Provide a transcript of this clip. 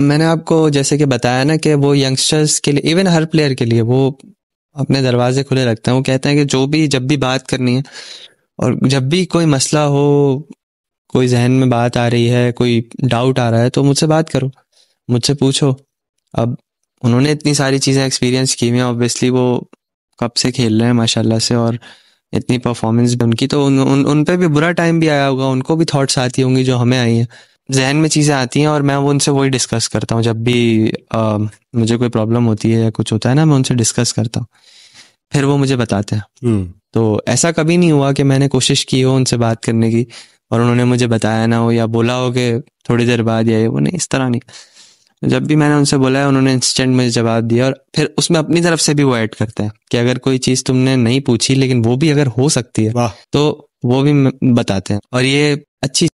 मैंने आपको जैसे कि बताया ना कि वो यंगस्टर्स के लिए इवन हर प्लेयर के लिए वो अपने दरवाजे खुले रखते हैं वो कहते हैं कि जो भी जब भी बात करनी है और जब भी कोई मसला हो कोई जहन में बात आ रही है कोई डाउट आ रहा है तो मुझसे बात करो मुझसे पूछो अब उन्होंने इतनी सारी चीज़ें एक्सपीरियंस की हुई हैं ऑब्वियसली वो कब से खेल रहे हैं माशाल्लाह से और इतनी परफॉर्मेंस भी उनकी तो उन उन, उन पर भी बुरा टाइम भी आया होगा उनको भी थाट्स आती होंगी जो हमें आई हैं जहन में चीज़ें आती हैं और मैं वो उनसे वही डिस्कस करता हूँ जब भी आ, मुझे कोई प्रॉब्लम होती है या कुछ होता है ना मैं उनसे डिस्कस करता हूँ फिर वो मुझे बताते हैं हम्म। तो ऐसा कभी नहीं हुआ कि मैंने कोशिश की हो उनसे बात करने की और उन्होंने मुझे बताया ना हो या बोला हो कि थोड़ी देर बाद या ये वो नहीं इस तरह नहीं जब भी मैंने उनसे बोला है उन्होंने इंस्टेंट मुझे जवाब दिया और फिर उसमें अपनी तरफ से भी वो ऐड करते हैं कि अगर कोई चीज़ तुमने नहीं पूछी लेकिन वो भी अगर हो सकती है तो वो भी बताते हैं और ये अच्छी